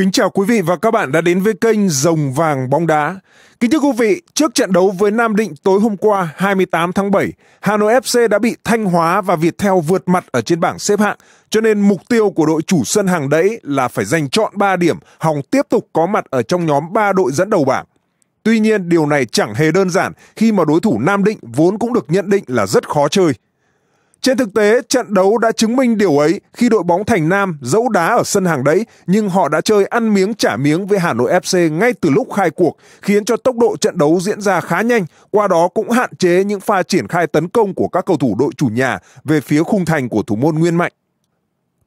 Kính chào quý vị và các bạn đã đến với kênh Rồng Vàng Bóng Đá. Kính thưa quý vị, trước trận đấu với Nam Định tối hôm qua 28 tháng 7, Hà Nội FC đã bị Thanh Hóa và Viettel vượt mặt ở trên bảng xếp hạng, cho nên mục tiêu của đội chủ sân hàng đấy là phải giành chọn 3 điểm, hòng tiếp tục có mặt ở trong nhóm 3 đội dẫn đầu bảng. Tuy nhiên, điều này chẳng hề đơn giản khi mà đối thủ Nam Định vốn cũng được nhận định là rất khó chơi. Trên thực tế, trận đấu đã chứng minh điều ấy khi đội bóng Thành Nam dẫu đá ở sân hàng đấy nhưng họ đã chơi ăn miếng trả miếng với Hà Nội FC ngay từ lúc khai cuộc, khiến cho tốc độ trận đấu diễn ra khá nhanh, qua đó cũng hạn chế những pha triển khai tấn công của các cầu thủ đội chủ nhà về phía khung thành của thủ môn Nguyên Mạnh.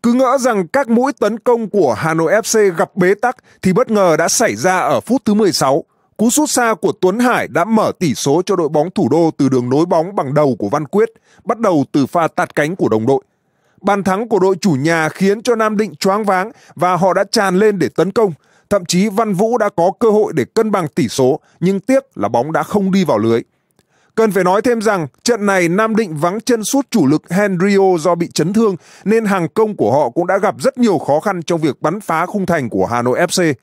Cứ ngỡ rằng các mũi tấn công của Hà Nội FC gặp bế tắc thì bất ngờ đã xảy ra ở phút thứ 16 Cú sút xa của Tuấn Hải đã mở tỷ số cho đội bóng thủ đô từ đường nối bóng bằng đầu của Văn Quyết, bắt đầu từ pha tạt cánh của đồng đội. Bàn thắng của đội chủ nhà khiến cho Nam Định choáng váng và họ đã tràn lên để tấn công. Thậm chí Văn Vũ đã có cơ hội để cân bằng tỷ số, nhưng tiếc là bóng đã không đi vào lưới. Cần phải nói thêm rằng trận này Nam Định vắng chân sút chủ lực Henrio do bị chấn thương nên hàng công của họ cũng đã gặp rất nhiều khó khăn trong việc bắn phá khung thành của Hà Nội FC.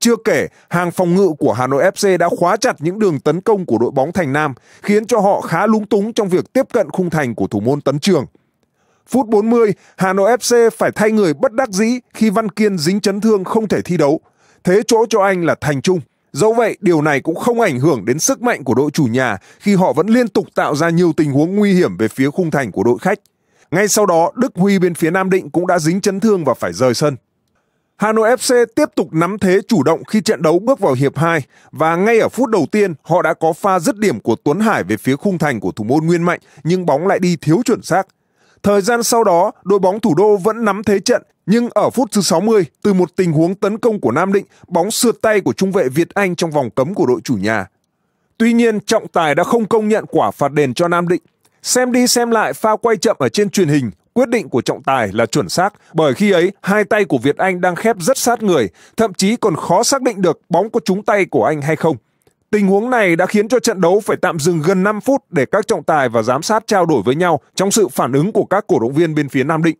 Chưa kể, hàng phòng ngự của Hà Nội FC đã khóa chặt những đường tấn công của đội bóng Thành Nam, khiến cho họ khá lúng túng trong việc tiếp cận khung thành của thủ môn Tấn Trường. Phút 40, Hà Nội FC phải thay người bất đắc dĩ khi Văn Kiên dính chấn thương không thể thi đấu. Thế chỗ cho anh là Thành Trung. Dẫu vậy, điều này cũng không ảnh hưởng đến sức mạnh của đội chủ nhà khi họ vẫn liên tục tạo ra nhiều tình huống nguy hiểm về phía khung thành của đội khách. Ngay sau đó, Đức Huy bên phía Nam Định cũng đã dính chấn thương và phải rời sân. Hà Nội FC tiếp tục nắm thế chủ động khi trận đấu bước vào hiệp 2 và ngay ở phút đầu tiên họ đã có pha dứt điểm của Tuấn Hải về phía khung thành của thủ môn Nguyên Mạnh nhưng bóng lại đi thiếu chuẩn xác. Thời gian sau đó, đội bóng thủ đô vẫn nắm thế trận nhưng ở phút thứ 60, từ một tình huống tấn công của Nam Định, bóng sượt tay của trung vệ Việt Anh trong vòng cấm của đội chủ nhà. Tuy nhiên, trọng tài đã không công nhận quả phạt đền cho Nam Định. Xem đi xem lại pha quay chậm ở trên truyền hình, Quyết định của trọng tài là chuẩn xác, bởi khi ấy hai tay của Việt Anh đang khép rất sát người, thậm chí còn khó xác định được bóng có trúng tay của anh hay không. Tình huống này đã khiến cho trận đấu phải tạm dừng gần 5 phút để các trọng tài và giám sát trao đổi với nhau trong sự phản ứng của các cổ động viên bên phía Nam Định.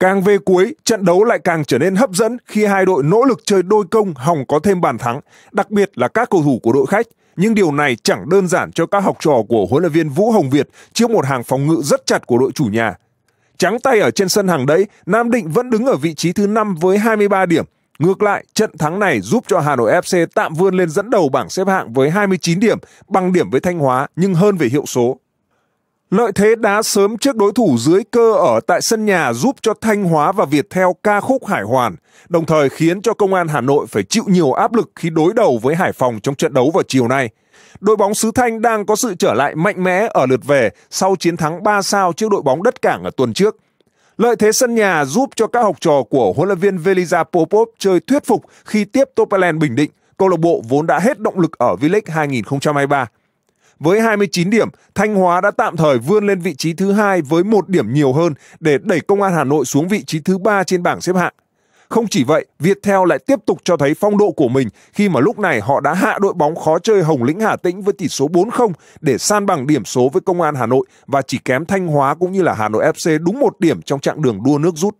Càng về cuối, trận đấu lại càng trở nên hấp dẫn khi hai đội nỗ lực chơi đôi công hòng có thêm bàn thắng, đặc biệt là các cầu thủ của đội khách. Nhưng điều này chẳng đơn giản cho các học trò của huấn luyện viên Vũ Hồng Việt trước một hàng phòng ngự rất chặt của đội chủ nhà. Trắng tay ở trên sân hàng đấy, Nam Định vẫn đứng ở vị trí thứ 5 với 23 điểm. Ngược lại, trận thắng này giúp cho Hà Nội FC tạm vươn lên dẫn đầu bảng xếp hạng với 29 điểm, bằng điểm với Thanh Hóa nhưng hơn về hiệu số. Lợi thế đá sớm trước đối thủ dưới cơ ở tại sân nhà giúp cho Thanh Hóa và Việt theo ca khúc Hải Hoàn, đồng thời khiến cho công an Hà Nội phải chịu nhiều áp lực khi đối đầu với Hải Phòng trong trận đấu vào chiều nay. Đội bóng xứ Thanh đang có sự trở lại mạnh mẽ ở lượt về sau chiến thắng 3 sao trước đội bóng đất cảng ở tuần trước. Lợi thế sân nhà giúp cho các học trò của huấn luyện viên Veliza Popov chơi thuyết phục khi tiếp Topalen Bình Định, câu lạc bộ vốn đã hết động lực ở V-League 2023. Với 29 điểm, Thanh Hóa đã tạm thời vươn lên vị trí thứ hai với một điểm nhiều hơn để đẩy Công an Hà Nội xuống vị trí thứ ba trên bảng xếp hạng. Không chỉ vậy, Viettel lại tiếp tục cho thấy phong độ của mình khi mà lúc này họ đã hạ đội bóng khó chơi Hồng Lĩnh Hà Tĩnh với tỷ số 4-0 để san bằng điểm số với Công an Hà Nội và chỉ kém Thanh Hóa cũng như là Hà Nội FC đúng một điểm trong chặng đường đua nước rút.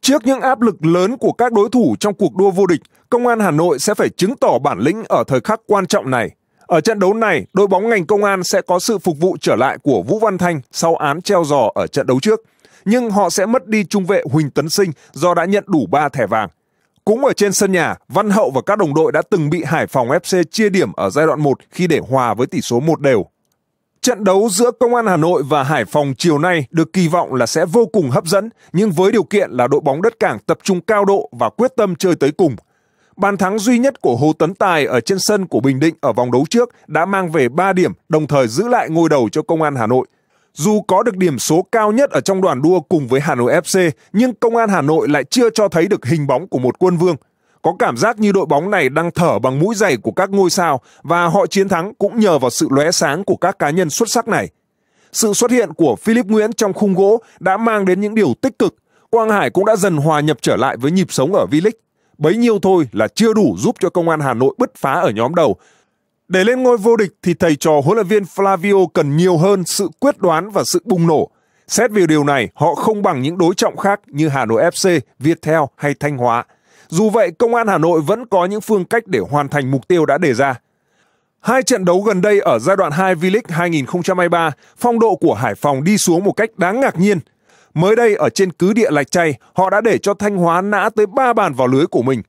Trước những áp lực lớn của các đối thủ trong cuộc đua vô địch, Công an Hà Nội sẽ phải chứng tỏ bản lĩnh ở thời khắc quan trọng này. Ở trận đấu này, đội bóng ngành công an sẽ có sự phục vụ trở lại của Vũ Văn Thanh sau án treo giò ở trận đấu trước nhưng họ sẽ mất đi trung vệ Huỳnh Tấn Sinh do đã nhận đủ 3 thẻ vàng. Cũng ở trên sân nhà, Văn Hậu và các đồng đội đã từng bị Hải Phòng FC chia điểm ở giai đoạn 1 khi để hòa với tỷ số 1 đều. Trận đấu giữa Công an Hà Nội và Hải Phòng chiều nay được kỳ vọng là sẽ vô cùng hấp dẫn, nhưng với điều kiện là đội bóng đất cảng tập trung cao độ và quyết tâm chơi tới cùng. Bàn thắng duy nhất của Hồ Tấn Tài ở trên sân của Bình Định ở vòng đấu trước đã mang về 3 điểm, đồng thời giữ lại ngôi đầu cho Công an Hà Nội. Dù có được điểm số cao nhất ở trong đoàn đua cùng với Hà Nội FC, nhưng Công an Hà Nội lại chưa cho thấy được hình bóng của một quân vương. Có cảm giác như đội bóng này đang thở bằng mũi giày của các ngôi sao và họ chiến thắng cũng nhờ vào sự lóe sáng của các cá nhân xuất sắc này. Sự xuất hiện của Philip Nguyễn trong khung gỗ đã mang đến những điều tích cực. Quang Hải cũng đã dần hòa nhập trở lại với nhịp sống ở V-League. Bấy nhiêu thôi là chưa đủ giúp cho Công an Hà Nội bứt phá ở nhóm đầu để lên ngôi vô địch thì thầy trò huấn luyện viên Flavio cần nhiều hơn sự quyết đoán và sự bùng nổ. Xét về điều này, họ không bằng những đối trọng khác như Hà Nội FC, Viettel hay Thanh Hóa. Dù vậy, Công an Hà Nội vẫn có những phương cách để hoàn thành mục tiêu đã đề ra. Hai trận đấu gần đây ở giai đoạn 2 V-League 2023, phong độ của Hải Phòng đi xuống một cách đáng ngạc nhiên. Mới đây ở trên cứ địa Lạch Chay, họ đã để cho Thanh Hóa nã tới 3 bàn vào lưới của mình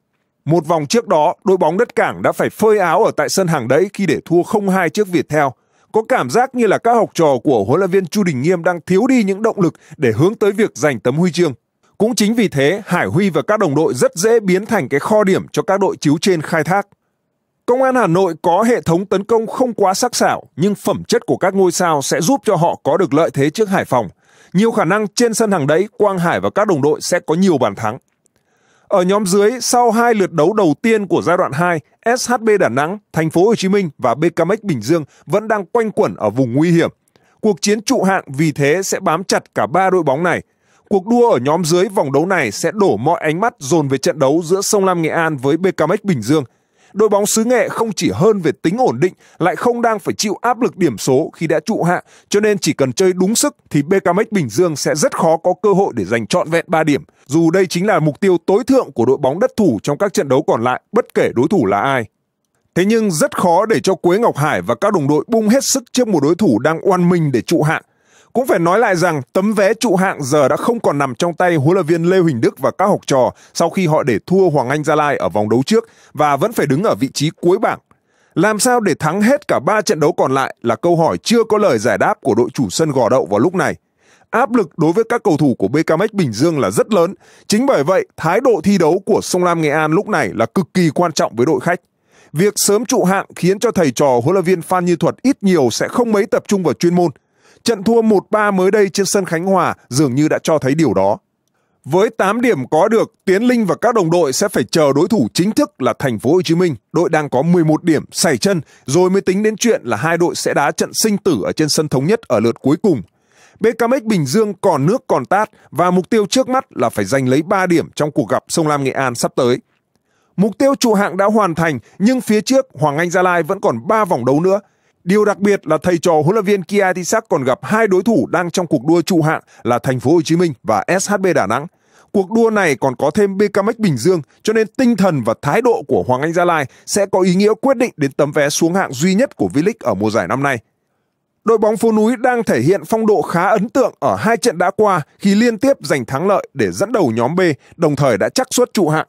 một vòng trước đó, đội bóng đất cảng đã phải phơi áo ở tại sân hàng đấy khi để thua 0-2 trước Viettel. Có cảm giác như là các học trò của huấn luyện viên Chu Đình Nghiêm đang thiếu đi những động lực để hướng tới việc giành tấm huy chương. Cũng chính vì thế, Hải Huy và các đồng đội rất dễ biến thành cái kho điểm cho các đội chiếu trên khai thác. Công an Hà Nội có hệ thống tấn công không quá sắc sảo, nhưng phẩm chất của các ngôi sao sẽ giúp cho họ có được lợi thế trước Hải Phòng. Nhiều khả năng trên sân hàng đấy, Quang Hải và các đồng đội sẽ có nhiều bàn thắng. Ở nhóm dưới, sau hai lượt đấu đầu tiên của giai đoạn 2, SHB Đà Nẵng, Thành phố Hồ Chí Minh và BKMX Bình Dương vẫn đang quanh quẩn ở vùng nguy hiểm. Cuộc chiến trụ hạng vì thế sẽ bám chặt cả ba đội bóng này. Cuộc đua ở nhóm dưới vòng đấu này sẽ đổ mọi ánh mắt dồn về trận đấu giữa Sông Lam Nghệ An với BKMX Bình Dương – đội bóng xứ nghệ không chỉ hơn về tính ổn định, lại không đang phải chịu áp lực điểm số khi đã trụ hạ, cho nên chỉ cần chơi đúng sức thì BKMX Bình Dương sẽ rất khó có cơ hội để giành trọn vẹn 3 điểm. Dù đây chính là mục tiêu tối thượng của đội bóng đất thủ trong các trận đấu còn lại, bất kể đối thủ là ai. Thế nhưng rất khó để cho Quế Ngọc Hải và các đồng đội bung hết sức trước một đối thủ đang oan mình để trụ hạng cũng phải nói lại rằng tấm vé trụ hạng giờ đã không còn nằm trong tay huấn luyện viên Lê Huỳnh Đức và các học trò sau khi họ để thua Hoàng Anh Gia Lai ở vòng đấu trước và vẫn phải đứng ở vị trí cuối bảng. Làm sao để thắng hết cả 3 trận đấu còn lại là câu hỏi chưa có lời giải đáp của đội chủ sân Gò Đậu vào lúc này. Áp lực đối với các cầu thủ của BKMX Bình Dương là rất lớn. Chính bởi vậy, thái độ thi đấu của Sông Lam Nghệ An lúc này là cực kỳ quan trọng với đội khách. Việc sớm trụ hạng khiến cho thầy trò huấn luyện viên Phan Như Thuật ít nhiều sẽ không mấy tập trung vào chuyên môn – Trận thua 1-3 mới đây trên sân Khánh Hòa dường như đã cho thấy điều đó. Với 8 điểm có được, Tiến Linh và các đồng đội sẽ phải chờ đối thủ chính thức là Thành phố Hồ Chí Minh, đội đang có 11 điểm xảy chân, rồi mới tính đến chuyện là hai đội sẽ đá trận sinh tử ở trên sân thống nhất ở lượt cuối cùng. BKMX Bình Dương còn nước còn tát và mục tiêu trước mắt là phải giành lấy 3 điểm trong cuộc gặp Sông Lam Nghệ An sắp tới. Mục tiêu trụ hạng đã hoàn thành nhưng phía trước Hoàng Anh Gia Lai vẫn còn 3 vòng đấu nữa Điều đặc biệt là thầy trò huấn luyện viên Kia Tisak còn gặp hai đối thủ đang trong cuộc đua trụ hạng là Thành phố Hồ Chí Minh và SHB Đà Nẵng. Cuộc đua này còn có thêm BKMX Bình Dương, cho nên tinh thần và thái độ của Hoàng Anh Gia Lai sẽ có ý nghĩa quyết định đến tấm vé xuống hạng duy nhất của V-League ở mùa giải năm nay. Đội bóng phố núi đang thể hiện phong độ khá ấn tượng ở hai trận đã qua khi liên tiếp giành thắng lợi để dẫn đầu nhóm B, đồng thời đã chắc suất trụ hạng.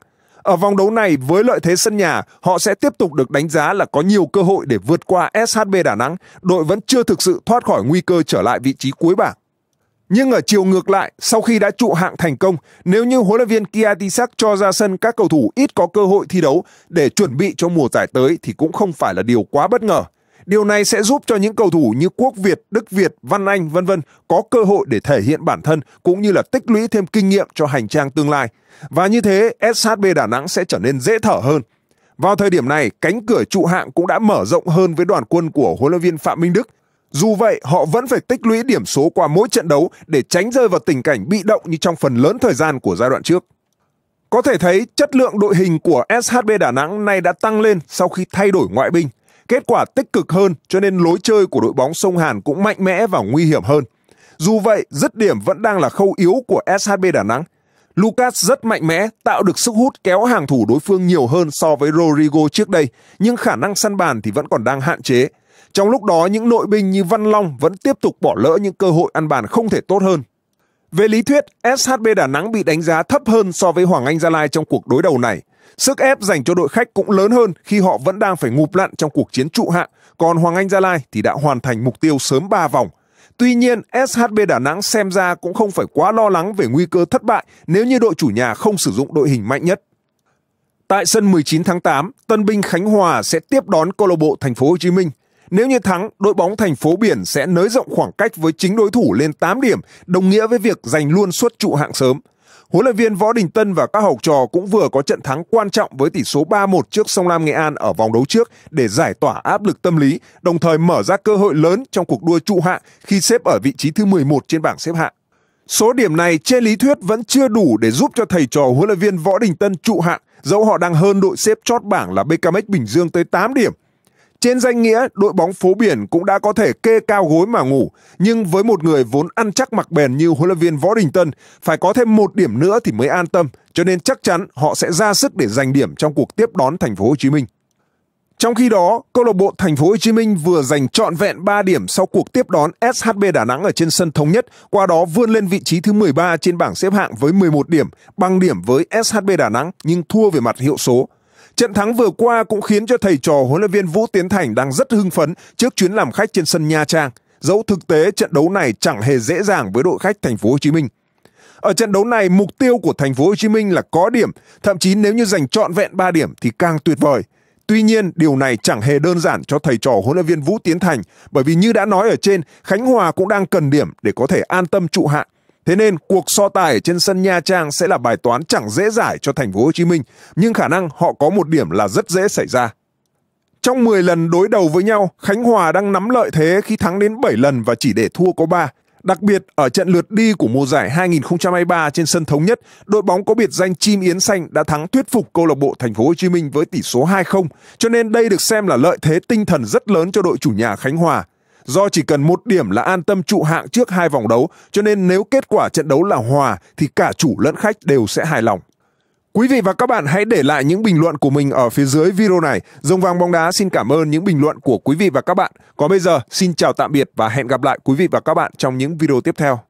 Ở vòng đấu này với lợi thế sân nhà, họ sẽ tiếp tục được đánh giá là có nhiều cơ hội để vượt qua SHB Đà Nẵng. Đội vẫn chưa thực sự thoát khỏi nguy cơ trở lại vị trí cuối bảng. Nhưng ở chiều ngược lại, sau khi đã trụ hạng thành công, nếu như huấn luyện viên Kiatisak cho ra sân các cầu thủ ít có cơ hội thi đấu để chuẩn bị cho mùa giải tới thì cũng không phải là điều quá bất ngờ. Điều này sẽ giúp cho những cầu thủ như Quốc Việt, Đức Việt, Văn Anh vân vân có cơ hội để thể hiện bản thân cũng như là tích lũy thêm kinh nghiệm cho hành trang tương lai. Và như thế, SHB Đà Nẵng sẽ trở nên dễ thở hơn. Vào thời điểm này, cánh cửa trụ hạng cũng đã mở rộng hơn với đoàn quân của huấn luyện viên Phạm Minh Đức. Dù vậy, họ vẫn phải tích lũy điểm số qua mỗi trận đấu để tránh rơi vào tình cảnh bị động như trong phần lớn thời gian của giai đoạn trước. Có thể thấy chất lượng đội hình của SHB Đà Nẵng nay đã tăng lên sau khi thay đổi ngoại binh. Kết quả tích cực hơn cho nên lối chơi của đội bóng sông Hàn cũng mạnh mẽ và nguy hiểm hơn. Dù vậy, dứt điểm vẫn đang là khâu yếu của SHB Đà Nẵng. Lucas rất mạnh mẽ, tạo được sức hút kéo hàng thủ đối phương nhiều hơn so với Rodrigo trước đây, nhưng khả năng săn bàn thì vẫn còn đang hạn chế. Trong lúc đó, những nội binh như Văn Long vẫn tiếp tục bỏ lỡ những cơ hội ăn bàn không thể tốt hơn về lý thuyết, SHB Đà Nẵng bị đánh giá thấp hơn so với Hoàng Anh Gia Lai trong cuộc đối đầu này. Sức ép dành cho đội khách cũng lớn hơn khi họ vẫn đang phải ngụp lặn trong cuộc chiến trụ hạng, còn Hoàng Anh Gia Lai thì đã hoàn thành mục tiêu sớm 3 vòng. Tuy nhiên, SHB Đà Nẵng xem ra cũng không phải quá lo lắng về nguy cơ thất bại nếu như đội chủ nhà không sử dụng đội hình mạnh nhất. Tại sân 19 tháng 8, Tân binh Khánh Hòa sẽ tiếp đón câu lạc bộ Thành phố Hồ Chí Minh. Nếu như thắng, đội bóng thành phố biển sẽ nới rộng khoảng cách với chính đối thủ lên 8 điểm, đồng nghĩa với việc giành luôn suất trụ hạng sớm. Huấn luyện viên Võ Đình Tân và các học trò cũng vừa có trận thắng quan trọng với tỷ số 3-1 trước Sông Lam Nghệ An ở vòng đấu trước để giải tỏa áp lực tâm lý, đồng thời mở ra cơ hội lớn trong cuộc đua trụ hạng khi xếp ở vị trí thứ 11 trên bảng xếp hạng. Số điểm này trên lý thuyết vẫn chưa đủ để giúp cho thầy trò huấn luyện viên Võ Đình Tân trụ hạng, dẫu họ đang hơn đội xếp chót bảng là BKMX Bình Dương tới 8 điểm trên danh nghĩa, đội bóng phố biển cũng đã có thể kê cao gối mà ngủ, nhưng với một người vốn ăn chắc mặc bền như huấn luyện viên Võ Đình Tân, phải có thêm một điểm nữa thì mới an tâm, cho nên chắc chắn họ sẽ ra sức để giành điểm trong cuộc tiếp đón thành phố Hồ Chí Minh. Trong khi đó, câu lạc bộ Thành phố Hồ Chí Minh vừa giành trọn vẹn 3 điểm sau cuộc tiếp đón SHB Đà Nẵng ở trên sân Thống Nhất, qua đó vươn lên vị trí thứ 13 trên bảng xếp hạng với 11 điểm, bằng điểm với SHB Đà Nẵng nhưng thua về mặt hiệu số. Trận thắng vừa qua cũng khiến cho thầy trò huấn luyện viên Vũ Tiến Thành đang rất hưng phấn trước chuyến làm khách trên sân Nha Trang, dẫu thực tế trận đấu này chẳng hề dễ dàng với đội khách Thành phố Hồ Chí Minh. Ở trận đấu này, mục tiêu của Thành phố Hồ Chí Minh là có điểm, thậm chí nếu như giành trọn vẹn 3 điểm thì càng tuyệt vời. Tuy nhiên, điều này chẳng hề đơn giản cho thầy trò huấn luyện viên Vũ Tiến Thành, bởi vì như đã nói ở trên, Khánh Hòa cũng đang cần điểm để có thể an tâm trụ hạng Thế nên cuộc so tài ở trên sân Nha Trang sẽ là bài toán chẳng dễ giải cho thành phố Hồ Chí Minh, nhưng khả năng họ có một điểm là rất dễ xảy ra. Trong 10 lần đối đầu với nhau, Khánh Hòa đang nắm lợi thế khi thắng đến 7 lần và chỉ để thua có 3. Đặc biệt, ở trận lượt đi của mùa giải 2023 trên sân thống nhất, đội bóng có biệt danh Chim Yến Xanh đã thắng thuyết phục câu lạc bộ Thành phố Hồ Chí Minh với tỷ số 2-0, cho nên đây được xem là lợi thế tinh thần rất lớn cho đội chủ nhà Khánh Hòa do chỉ cần một điểm là an tâm trụ hạng trước hai vòng đấu, cho nên nếu kết quả trận đấu là hòa thì cả chủ lẫn khách đều sẽ hài lòng. Quý vị và các bạn hãy để lại những bình luận của mình ở phía dưới video này. Rồng vàng bóng đá xin cảm ơn những bình luận của quý vị và các bạn. Còn bây giờ, xin chào tạm biệt và hẹn gặp lại quý vị và các bạn trong những video tiếp theo.